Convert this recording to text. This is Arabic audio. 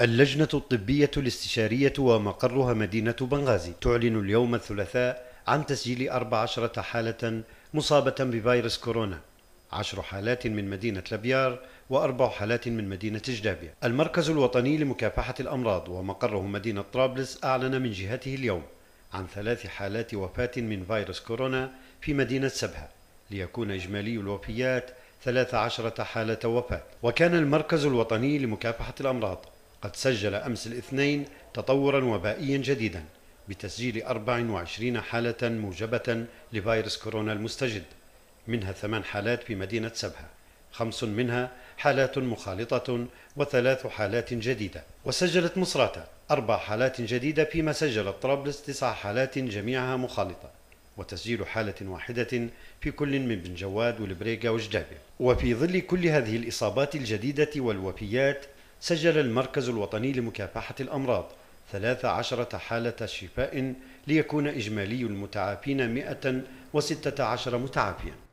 اللجنة الطبية الاستشارية ومقرها مدينة بنغازي تعلن اليوم الثلاثاء عن تسجيل 14 حالة مصابة بفيروس كورونا عشر حالات من مدينة لبيار وأربع حالات من مدينة جدابية المركز الوطني لمكافحة الأمراض ومقره مدينة طرابلس أعلن من جهته اليوم عن ثلاث حالات وفاة من فيروس كورونا في مدينة سبها ليكون إجمالي الوفيات 13 حالة وفاة وكان المركز الوطني لمكافحة الأمراض قد سجل أمس الاثنين تطورا وبائيا جديدا بتسجيل 24 حالة موجبة لفيروس كورونا المستجد منها ثمان حالات في مدينة سبها خمس منها حالات مخالطة وثلاث حالات جديدة وسجلت مصراتة أربع حالات جديدة فيما سجلت طرابلس تسع حالات جميعها مخالطة وتسجيل حالة واحدة في كل من بن جواد والبريقة وجدابة وفي ظل كل هذه الإصابات الجديدة والوفيات سجل المركز الوطني لمكافحة الأمراض 13 حالة شفاء ليكون إجمالي المتعافين 116 متعافيا